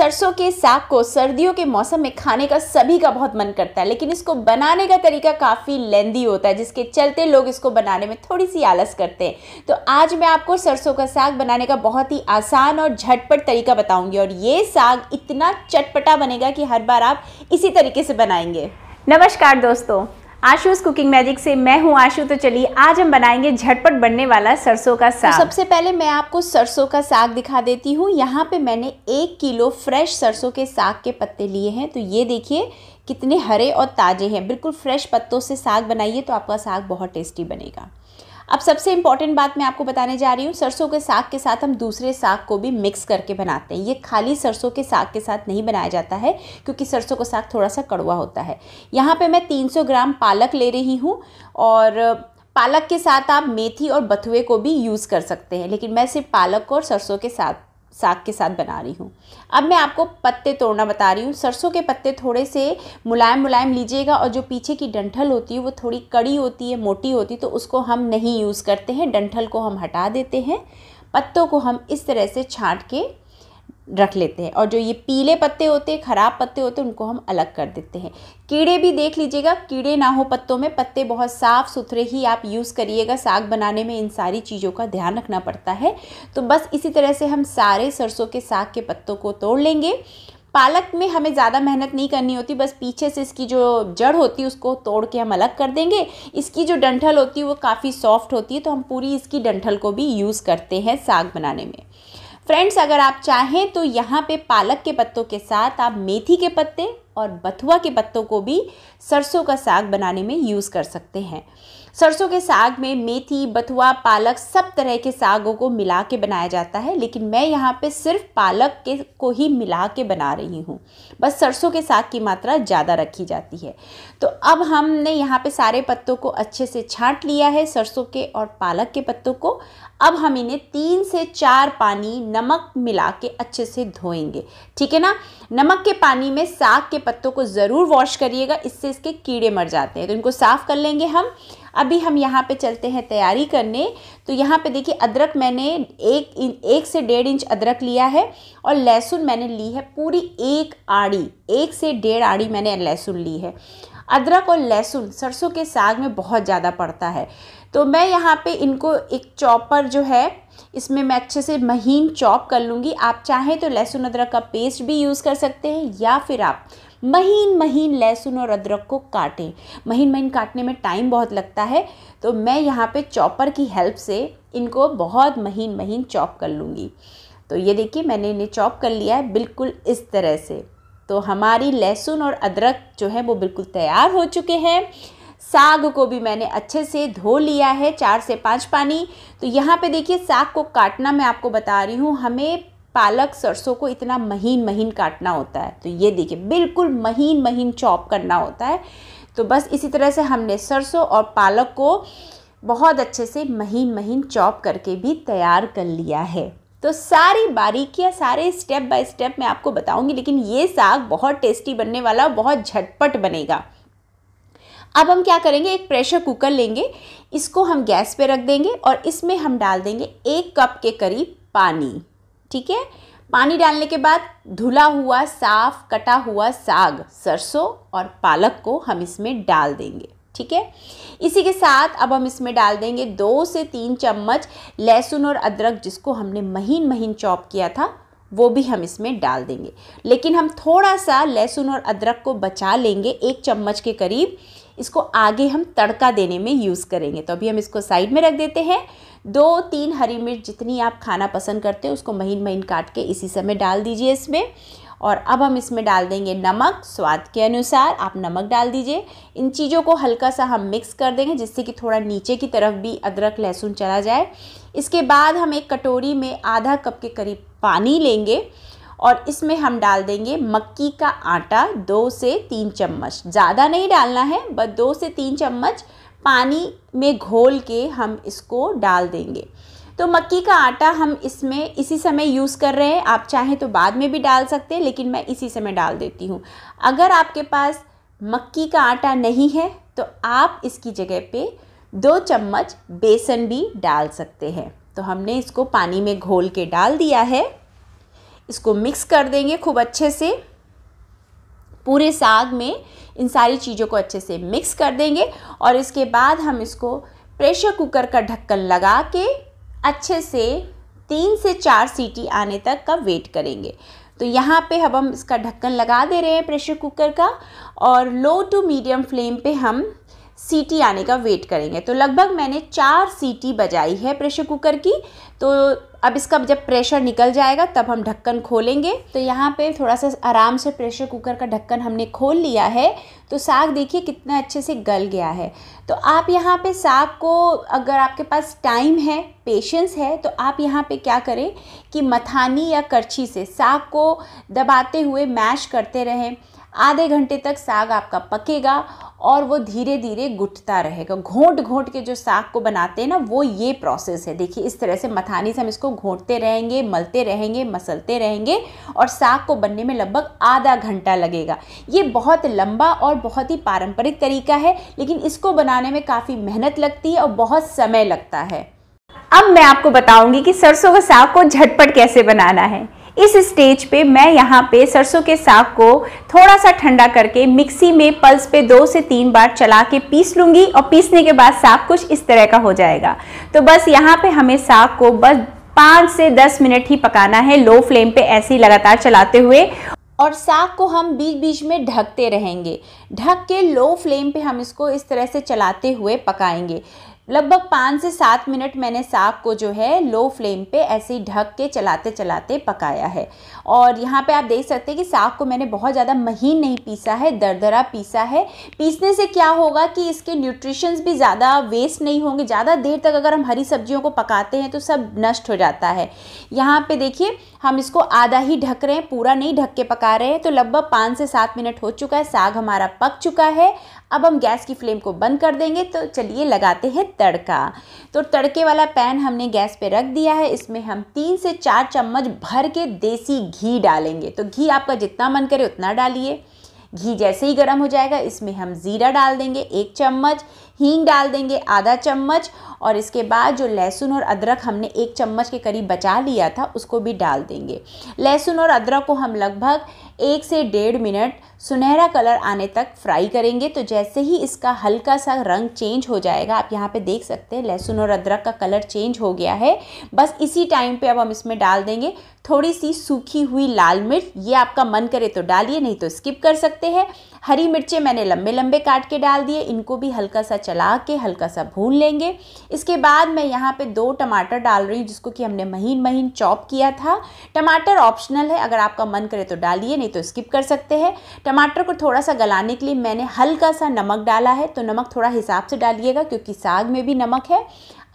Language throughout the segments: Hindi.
सरसों के साग को सर्दियों के मौसम में खाने का सभी का बहुत मन करता है लेकिन इसको बनाने का तरीका काफ़ी लेंदी होता है जिसके चलते लोग इसको बनाने में थोड़ी सी आलस करते हैं तो आज मैं आपको सरसों का साग बनाने का बहुत ही आसान और झटपट तरीका बताऊंगी और ये साग इतना चटपटा बनेगा कि हर बार आप इसी तरीके से बनाएंगे नमस्कार दोस्तों आशूस कुकिंग मैजिक से मैं हूं आशू तो चलिए आज हम बनाएंगे झटपट बनने वाला सरसों का तो साग तो सबसे पहले मैं आपको सरसों का साग दिखा देती हूं यहाँ पे मैंने एक किलो फ्रेश सरसों के साग के पत्ते लिए हैं तो ये देखिए कितने हरे और ताज़े हैं बिल्कुल फ्रेश पत्तों से साग बनाइए तो आपका साग बहुत टेस्टी बनेगा अब सबसे इम्पॉर्टेंट बात मैं आपको बताने जा रही हूँ सरसों के साग के साथ हम दूसरे साग को भी मिक्स करके बनाते हैं ये खाली सरसों के साग के साथ नहीं बनाया जाता है क्योंकि सरसों का साग थोड़ा सा कड़वा होता है यहाँ पर मैं तीन ग्राम पालक ले रही हूँ और पालक के साथ आप मेथी और बथुए को भी यूज़ कर सकते हैं लेकिन मैं सिर्फ पालक और सरसों के साथ साग के साथ बना रही हूँ अब मैं आपको पत्ते तोड़ना बता रही हूँ सरसों के पत्ते थोड़े से मुलायम मुलायम लीजिएगा और जो पीछे की डंठल होती है वो थोड़ी कड़ी होती है मोटी होती है तो उसको हम नहीं यूज़ करते हैं डंठल को हम हटा देते हैं पत्तों को हम इस तरह से छाँट के रख लेते हैं और जो ये पीले पत्ते होते हैं ख़राब पत्ते होते हैं उनको हम अलग कर देते हैं कीड़े भी देख लीजिएगा कीड़े ना हो पत्तों में पत्ते बहुत साफ़ सुथरे ही आप यूज़ करिएगा साग बनाने में इन सारी चीज़ों का ध्यान रखना पड़ता है तो बस इसी तरह से हम सारे सरसों के साग के पत्तों को तोड़ लेंगे पालक में हमें ज़्यादा मेहनत नहीं करनी होती बस पीछे से इसकी जो जड़ होती है उसको तोड़ के हम अलग कर देंगे इसकी जो डंठल होती है वो काफ़ी सॉफ्ट होती है तो हम पूरी इसकी डंठल को भी यूज़ करते हैं साग बनाने में फ्रेंड्स अगर आप चाहें तो यहाँ पे पालक के पत्तों के साथ आप मेथी के पत्ते और बथुआ के पत्तों को भी सरसों का साग बनाने में यूज़ कर सकते हैं सरसों के साग में मेथी बथुआ पालक सब तरह के सागों को मिला के बनाया जाता है लेकिन मैं यहाँ पे सिर्फ पालक के को ही मिला के बना रही हूँ बस सरसों के साग की मात्रा ज़्यादा रखी जाती है तो अब हमने यहाँ पे सारे पत्तों को अच्छे से छांट लिया है सरसों के और पालक के पत्तों को अब हम इन्हें तीन से चार पानी नमक मिला के अच्छे से धोएंगे ठीक है ना नमक के पानी में साग के पत्तों को ज़रूर वॉश करिएगा इससे इसके कीड़े मर जाते हैं तो इनको साफ़ कर लेंगे हम अभी हम यहाँ पे चलते हैं तैयारी करने तो यहाँ पे देखिए अदरक मैंने एक एक से डेढ़ इंच अदरक लिया है और लहसुन मैंने ली है पूरी एक आड़ी एक से डेढ़ आड़ी मैंने लहसुन ली है अदरक और लहसुन सरसों के साग में बहुत ज़्यादा पड़ता है तो मैं यहाँ पे इनको एक चॉपर जो है इसमें मैं अच्छे से महीन चॉप कर लूँगी आप चाहें तो लहसुन अदरक का पेस्ट भी यूज़ कर सकते हैं या फिर आप महीन महीन लहसुन और अदरक को काटें महीन महीन काटने में टाइम बहुत लगता है तो मैं यहाँ पे चॉपर की हेल्प से इनको बहुत महीन महीन चॉप कर लूँगी तो ये देखिए मैंने इन्हें चॉप कर लिया है बिल्कुल इस तरह से तो हमारी लहसुन और अदरक जो है वो बिल्कुल तैयार हो चुके हैं साग को भी मैंने अच्छे से धो लिया है चार से पाँच पानी तो यहाँ पे देखिए साग को काटना मैं आपको बता रही हूँ हमें पालक सरसों को इतना महीन महीन काटना होता है तो ये देखिए बिल्कुल महीन महीन चॉप करना होता है तो बस इसी तरह से हमने सरसों और पालक को बहुत अच्छे से महीन महीन चॉप करके भी तैयार कर लिया है तो सारी बारीकियाँ सारे स्टेप बाय स्टेप मैं आपको बताऊंगी लेकिन ये साग बहुत टेस्टी बनने वाला और बहुत झटपट बनेगा अब हम क्या करेंगे एक प्रेशर कुकर लेंगे इसको हम गैस पे रख देंगे और इसमें हम डाल देंगे एक कप के करीब पानी ठीक है पानी डालने के बाद धुला हुआ साफ कटा हुआ साग सरसों और पालक को हम इसमें डाल देंगे ठीक है इसी के साथ अब हम इसमें डाल देंगे दो से तीन चम्मच लहसुन और अदरक जिसको हमने महीन महीन चॉप किया था वो भी हम इसमें डाल देंगे लेकिन हम थोड़ा सा लहसुन और अदरक को बचा लेंगे एक चम्मच के करीब इसको आगे हम तड़का देने में यूज़ करेंगे तो अभी हम इसको साइड में रख देते हैं दो तीन हरी मिर्च जितनी आप खाना पसंद करते हैं उसको महीन महीन काट के इसी समय डाल दीजिए इसमें और अब हम इसमें डाल देंगे नमक स्वाद के अनुसार आप नमक डाल दीजिए इन चीज़ों को हल्का सा हम मिक्स कर देंगे जिससे कि थोड़ा नीचे की तरफ भी अदरक लहसुन चला जाए इसके बाद हम एक कटोरी में आधा कप के करीब पानी लेंगे और इसमें हम डाल देंगे मक्की का आटा दो से तीन चम्मच ज़्यादा नहीं डालना है बस दो से तीन चम्मच पानी में घोल के हम इसको डाल देंगे तो मक्की का आटा हम इसमें इसी समय यूज़ कर रहे हैं आप चाहें तो बाद में भी डाल सकते हैं लेकिन मैं इसी समय डाल देती हूँ अगर आपके पास मक्की का आटा नहीं है तो आप इसकी जगह पे दो चम्मच बेसन भी डाल सकते हैं तो हमने इसको पानी में घोल के डाल दिया है इसको मिक्स कर देंगे खूब अच्छे से पूरे साग में इन सारी चीज़ों को अच्छे से मिक्स कर देंगे और इसके बाद हम इसको प्रेशर कुकर का ढक्कन लगा के अच्छे से तीन से चार सीटी आने तक का वेट करेंगे तो यहाँ पे अब हम इसका ढक्कन लगा दे रहे हैं प्रेशर कुकर का और लो टू मीडियम फ्लेम पे हम सीटी आने का वेट करेंगे तो लगभग मैंने चार सीटी बजाई है प्रेशर कुकर की तो अब इसका जब प्रेशर निकल जाएगा तब हम ढक्कन खोलेंगे तो यहाँ पे थोड़ा सा आराम से प्रेशर कुकर का ढक्कन हमने खोल लिया है तो साग देखिए कितना अच्छे से गल गया है तो आप यहाँ पे साग को अगर आपके पास टाइम है पेशेंस है तो आप यहाँ पे क्या करें कि मथानी या करछी से साग को दबाते हुए मैश करते रहें आधे घंटे तक साग आपका पकेगा और वो धीरे धीरे घुटता रहेगा घोंट घोंट के जो साग को बनाते हैं ना वो ये प्रोसेस है देखिए इस तरह से मथानी से हम इसको घोंटते रहेंगे मलते रहेंगे मसलते रहेंगे और साग को बनने में लगभग आधा घंटा लगेगा ये बहुत लंबा और बहुत ही पारंपरिक तरीका है लेकिन इसको बनाने में काफ़ी मेहनत लगती है और बहुत समय लगता है अब मैं आपको बताऊंगी कि सरसों का साग को झटपट कैसे बनाना है इस स्टेज पे मैं यहाँ पे सरसों के साग को थोड़ा सा ठंडा करके मिक्सी में पल्स पे दो से तीन बार चला के पीस लूँगी और पीसने के बाद साग कुछ इस तरह का हो जाएगा तो बस यहाँ पे हमें साग को बस पाँच से दस मिनट ही पकाना है लो फ्लेम पे ऐसे ही लगातार चलाते हुए और साग को हम बीच बीच में ढकते रहेंगे ढक के लो फ्लेम पे हम इसको इस तरह से चलाते हुए पकाएंगे लगभग पाँच से सात मिनट मैंने साग को जो है लो फ्लेम पे ऐसे ही ढक के चलाते चलाते पकाया है और यहाँ पे आप देख सकते हैं कि साग को मैंने बहुत ज़्यादा महीन नहीं पीसा है दरदरा पीसा है पीसने से क्या होगा कि इसके न्यूट्रिशंस भी ज़्यादा वेस्ट नहीं होंगे ज़्यादा देर तक अगर हम हरी सब्जियों को पकाते हैं तो सब नष्ट हो जाता है यहाँ पर देखिए हम इसको आधा ही ढक रहे हैं पूरा नहीं ढक के पका रहे हैं तो लगभग पाँच से सात मिनट हो चुका है साग हमारा पक चुका है अब हम गैस की फ्लेम को बंद कर देंगे तो चलिए लगाते हैं तड़का तो तड़के वाला पैन हमने गैस पे रख दिया है इसमें हम तीन से चार चम्मच भर के देसी घी डालेंगे तो घी आपका जितना मन करे उतना डालिए घी जैसे ही गर्म हो जाएगा इसमें हम ज़ीरा डाल देंगे एक चम्मच हींग डाल देंगे आधा चम्मच और इसके बाद जो लहसुन और अदरक हमने एक चम्मच के करीब बचा लिया था उसको भी डाल देंगे लहसुन और अदरक को हम लगभग एक से डेढ़ मिनट सुनहरा कलर आने तक फ्राई करेंगे तो जैसे ही इसका हल्का सा रंग चेंज हो जाएगा आप यहाँ पे देख सकते हैं लहसुन और अदरक का कलर चेंज हो गया है बस इसी टाइम पे अब हम इसमें डाल देंगे थोड़ी सी सूखी हुई लाल मिर्च ये आपका मन करे तो डालिए नहीं तो स्किप कर सकते हैं हरी मिर्चें मैंने लंबे लंबे काट के डाल दिए इनको भी हल्का सा चला के हल्का सा भून लेंगे इसके बाद मैं यहाँ पे दो टमाटर डाल रही हूँ जिसको कि हमने महीन महीन चॉप किया था टमाटर ऑप्शनल है अगर आपका मन करे तो डालिए नहीं तो स्किप कर सकते हैं टमाटर को थोड़ा सा गलाने के लिए मैंने हल्का सा नमक डाला है तो नमक थोड़ा हिसाब से डालिएगा क्योंकि साग में भी नमक है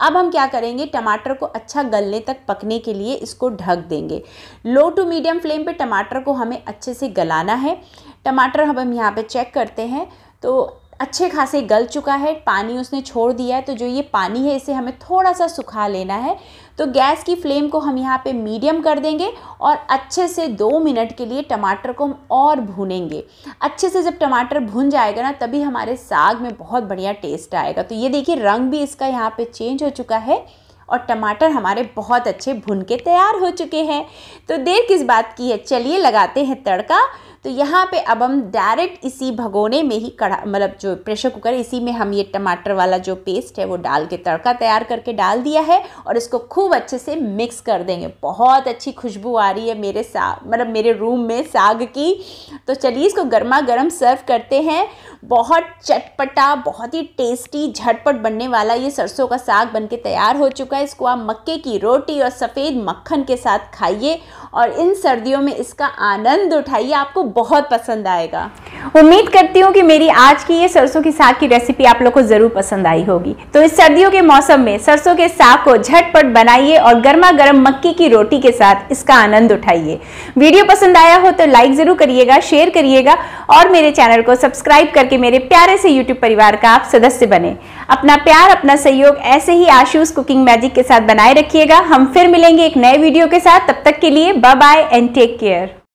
अब हम क्या करेंगे टमाटर को अच्छा गलने तक पकने के लिए इसको ढक देंगे लो टू मीडियम फ्लेम पे टमाटर को हमें अच्छे से गलाना है टमाटर हम हम यहाँ पे चेक करते हैं तो अच्छे खासे गल चुका है पानी उसने छोड़ दिया है तो जो ये पानी है इसे हमें थोड़ा सा सुखा लेना है तो गैस की फ्लेम को हम यहाँ पे मीडियम कर देंगे और अच्छे से दो मिनट के लिए टमाटर को हम और भूनेंगे अच्छे से जब टमाटर भुन जाएगा ना तभी हमारे साग में बहुत बढ़िया टेस्ट आएगा तो ये देखिए रंग भी इसका यहाँ पर चेंज हो चुका है और टमाटर हमारे बहुत अच्छे भुन के तैयार हो चुके हैं तो देर किस बात की है चलिए लगाते हैं तड़का तो यहाँ पे अब हम डायरेक्ट इसी भगोने में ही कढ़ा मतलब जो प्रेशर कुकर इसी में हम ये टमाटर वाला जो पेस्ट है वो डाल के तड़का तैयार करके डाल दिया है और इसको खूब अच्छे से मिक्स कर देंगे बहुत अच्छी खुशबू आ रही है मेरे साग मतलब मेरे रूम में साग की तो चलिए इसको गर्मा गर्म सर्व करते हैं बहुत चटपटा बहुत ही टेस्टी झटपट बनने वाला ये सरसों का साग बन के तैयार हो चुका है इसको आप मक्के की रोटी और सफ़ेद मक्खन के साथ खाइए और इन सर्दियों में इसका आनंद उठाइए आपको बहुत पसंद आएगा उम्मीद करती हूँ कि मेरी आज की ये सरसों की साग की रेसिपी आप लोग को ज़रूर पसंद आई होगी तो इस सर्दियों के मौसम में सरसों के साग को झटपट बनाइए और गर्मा गर्म मक्की की रोटी के साथ इसका आनंद उठाइए वीडियो पसंद आया हो तो लाइक ज़रूर करिएगा शेयर करिएगा और मेरे चैनल को सब्सक्राइब करके मेरे प्यारे से यूट्यूब परिवार का आप सदस्य बने अपना प्यार अपना सहयोग ऐसे ही आशूस कुकिंग मैजिक के साथ बनाए रखिएगा हम फिर मिलेंगे एक नए वीडियो के साथ तब तक के लिए bye bye and take care